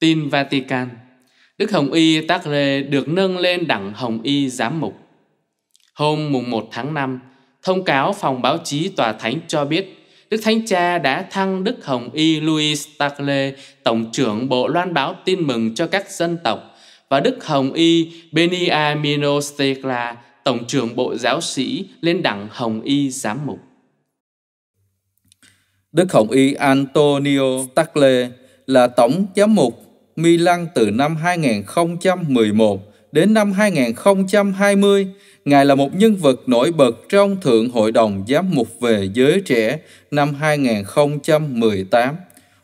Tin Vatican Đức Hồng Y Tagre được nâng lên đẳng Hồng Y Giám Mục. Hôm mùng 1 tháng 5, thông cáo phòng báo chí Tòa Thánh cho biết Đức Thánh Cha đã thăng Đức Hồng Y Louis Tagre, Tổng trưởng Bộ Loan báo tin mừng cho các dân tộc, và Đức Hồng Y Beniamino Stegla, Tổng trưởng Bộ Giáo sĩ, lên đẳng Hồng Y Giám mục. Đức Hồng Y Antonio Stagle là Tổng Giám mục Milan từ năm 2011 đến năm 2020, Ngài là một nhân vật nổi bật trong Thượng Hội đồng Giám mục về giới trẻ năm 2018.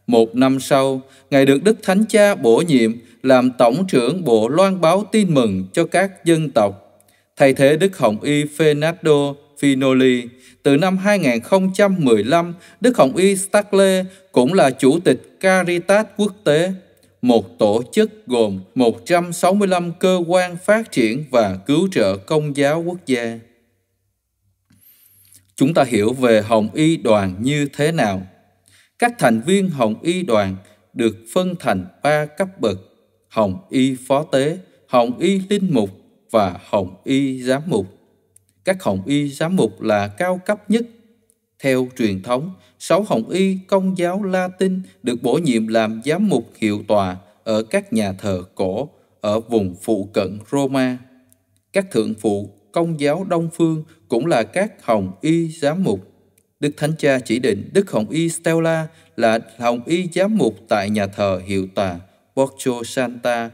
Một năm sau, Ngài được Đức Thánh Cha bổ nhiệm làm Tổng trưởng Bộ Loan báo tin mừng cho các dân tộc, thay thế Đức Hồng Y Fernando Finoli. Từ năm 2015, Đức Hồng Y Stacle cũng là Chủ tịch Caritas Quốc tế một tổ chức gồm 165 cơ quan phát triển và cứu trợ công giáo quốc gia. Chúng ta hiểu về Hồng Y đoàn như thế nào? Các thành viên Hồng Y đoàn được phân thành ba cấp bậc: Hồng Y phó tế, Hồng Y linh mục và Hồng Y giám mục. Các Hồng Y giám mục là cao cấp nhất theo truyền thống, sáu hồng y công giáo Latin được bổ nhiệm làm giám mục hiệu tòa ở các nhà thờ cổ ở vùng phụ cận Roma. Các thượng phụ công giáo Đông Phương cũng là các hồng y giám mục. Đức Thánh Cha chỉ định Đức Hồng Y Stella là Hồng Y giám mục tại nhà thờ hiệu tòa Porto Santa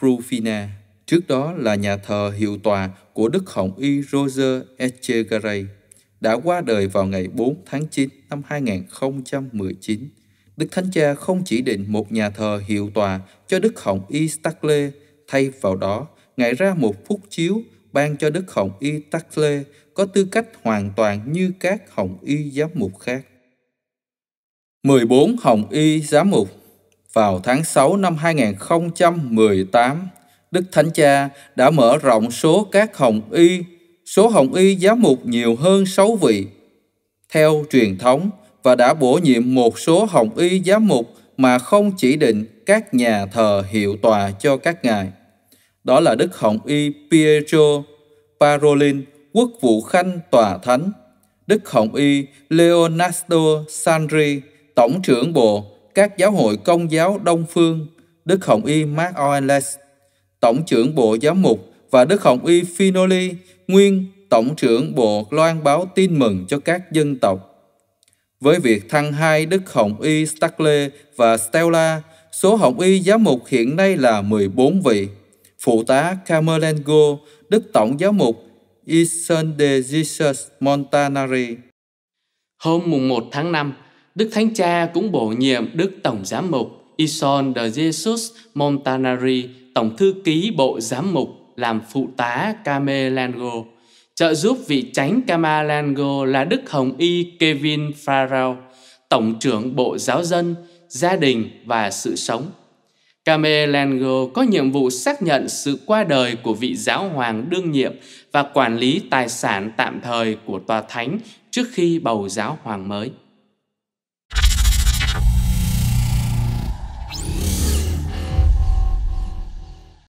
Prufina, trước đó là nhà thờ hiệu tòa của Đức Hồng Y Roger Echegaray đã qua đời vào ngày 4 tháng 9 năm 2019. Đức Thánh Cha không chỉ định một nhà thờ hiệu tòa cho Đức Hồng Y Stacle, thay vào đó, Ngài ra một phúc chiếu ban cho Đức Hồng Y Stacle có tư cách hoàn toàn như các Hồng Y giám mục khác. 14 Hồng Y giám mục Vào tháng 6 năm 2018, Đức Thánh Cha đã mở rộng số các Hồng Y số hồng y giám mục nhiều hơn 6 vị. Theo truyền thống và đã bổ nhiệm một số hồng y giám mục mà không chỉ định các nhà thờ hiệu tòa cho các ngài. Đó là Đức Hồng Y Pietro Parolin, Quốc vụ Khanh Tòa Thánh, Đức Hồng Y Leonardo Sandri, Tổng trưởng Bộ các giáo hội Công giáo Đông Phương, Đức Hồng Y Mark Oeles, Tổng trưởng Bộ Giám mục và Đức Hồng Y Finoli, nguyên Tổng trưởng Bộ loan báo tin mừng cho các dân tộc. Với việc thăng hai Đức Hồng Y Stackle và Stella, số Hồng Y giám mục hiện nay là 14 vị. Phụ tá Camerlengo, Đức Tổng giám mục Ison de Jesus Montanari. Hôm mùng 1 tháng 5, Đức Thánh Cha cũng bổ nhiệm Đức Tổng giám mục Ison de Jesus Montanari, Tổng thư ký Bộ Giám mục làm phụ tá Camelango. Trợ giúp vị tránh Camelango là Đức Hồng Y Kevin Farrell, Tổng trưởng Bộ Giáo dân, Gia đình và Sự sống. Camelango có nhiệm vụ xác nhận sự qua đời của vị giáo hoàng đương nhiệm và quản lý tài sản tạm thời của tòa thánh trước khi bầu giáo hoàng mới.